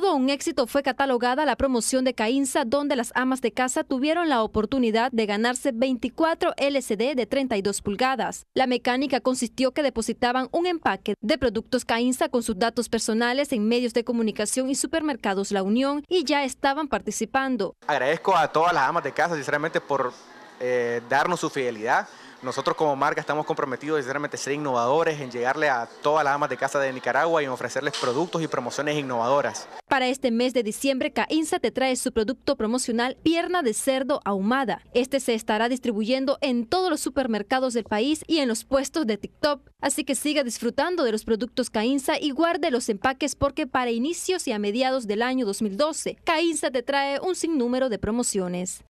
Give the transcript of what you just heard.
todo un éxito fue catalogada la promoción de Caínza, donde las amas de casa tuvieron la oportunidad de ganarse 24 LCD de 32 pulgadas. La mecánica consistió que depositaban un empaque de productos Caínza con sus datos personales en medios de comunicación y supermercados La Unión y ya estaban participando. Agradezco a todas las amas de casa, sinceramente, por eh, darnos su fidelidad nosotros como marca estamos comprometidos sinceramente a ser innovadores, en llegarle a todas las amas de casa de Nicaragua y en ofrecerles productos y promociones innovadoras. Para este mes de diciembre, Caínza te trae su producto promocional Pierna de Cerdo Ahumada. Este se estará distribuyendo en todos los supermercados del país y en los puestos de TikTok. Así que siga disfrutando de los productos CAINSA y guarde los empaques porque para inicios y a mediados del año 2012, Caínza te trae un sinnúmero de promociones.